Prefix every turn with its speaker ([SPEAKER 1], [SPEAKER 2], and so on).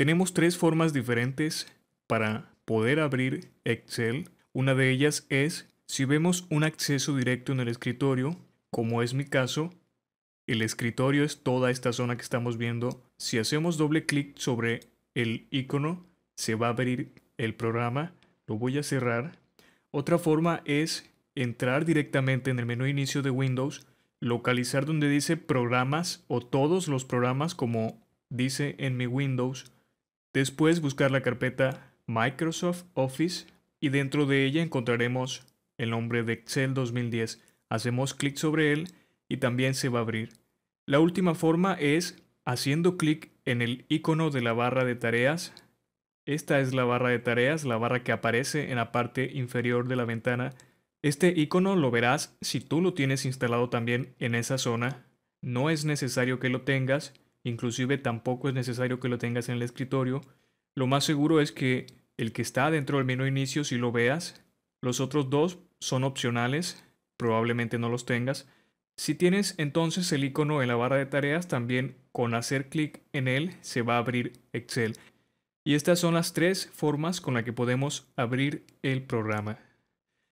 [SPEAKER 1] Tenemos tres formas diferentes para poder abrir Excel. Una de ellas es si vemos un acceso directo en el escritorio, como es mi caso, el escritorio es toda esta zona que estamos viendo. Si hacemos doble clic sobre el icono, se va a abrir el programa. Lo voy a cerrar. Otra forma es entrar directamente en el menú inicio de Windows, localizar donde dice programas o todos los programas como dice en mi Windows Después buscar la carpeta Microsoft Office y dentro de ella encontraremos el nombre de Excel 2010. Hacemos clic sobre él y también se va a abrir. La última forma es haciendo clic en el icono de la barra de tareas. Esta es la barra de tareas, la barra que aparece en la parte inferior de la ventana. Este icono lo verás si tú lo tienes instalado también en esa zona. No es necesario que lo tengas, inclusive tampoco es necesario que lo tengas en el escritorio, lo más seguro es que el que está dentro del menú inicio si lo veas, los otros dos son opcionales, probablemente no los tengas. Si tienes entonces el icono en la barra de tareas, también con hacer clic en él se va a abrir Excel. Y estas son las tres formas con las que podemos abrir el programa.